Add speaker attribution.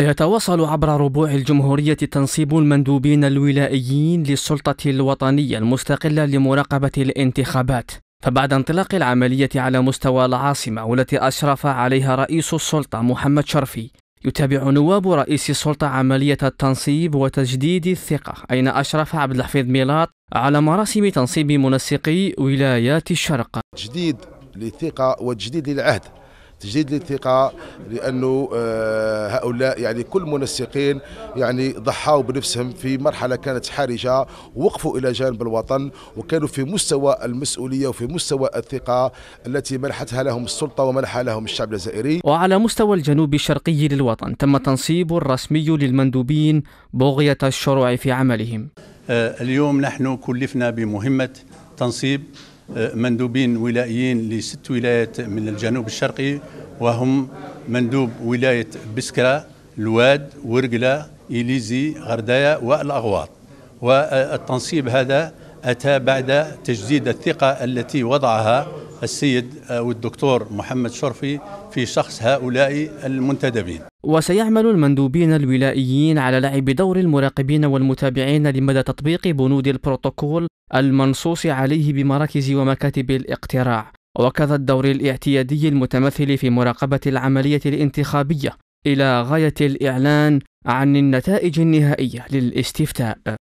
Speaker 1: يتواصل عبر ربوع الجمهورية تنصيب المندوبين الولائيين للسلطة الوطنية المستقلة لمراقبة الانتخابات فبعد انطلاق العملية على مستوى العاصمة والتي أشرف عليها رئيس السلطة محمد شرفي يتابع نواب رئيس السلطة عملية التنصيب وتجديد الثقة أين أشرف عبد الحفيظ ميلاط على مراسم تنصيب منسقي ولايات الشرق تجديد
Speaker 2: للثقة وتجديد للعهد تجديد للثقه لانه آه، هؤلاء يعني كل منسقين يعني ضحاوا بنفسهم في مرحله كانت حرجه ووقفوا الى جانب الوطن وكانوا في مستوى المسؤوليه وفي مستوى الثقه التي منحتها لهم السلطه ومنحها لهم الشعب الجزائري
Speaker 1: وعلى مستوى الجنوب الشرقي للوطن تم تنصيب الرسمي للمندوبين بغيه الشروع في عملهم
Speaker 3: آه، اليوم نحن كلفنا بمهمه تنصيب مندوبين ولائيين لست ولايات من الجنوب الشرقي وهم مندوب ولاية بسكرة الواد ورقلة إليزي غردايا والأغواط والتنصيب هذا أتى بعد تجديد الثقة التي وضعها السيد والدكتور محمد شرفي في شخص هؤلاء المنتدبين
Speaker 1: وسيعمل المندوبين الولائيين على لعب دور المراقبين والمتابعين لمدى تطبيق بنود البروتوكول المنصوص عليه بمراكز ومكاتب الاقتراع وكذا الدور الاعتيادي المتمثل في مراقبة العملية الانتخابية إلى غاية الإعلان عن النتائج النهائية للاستفتاء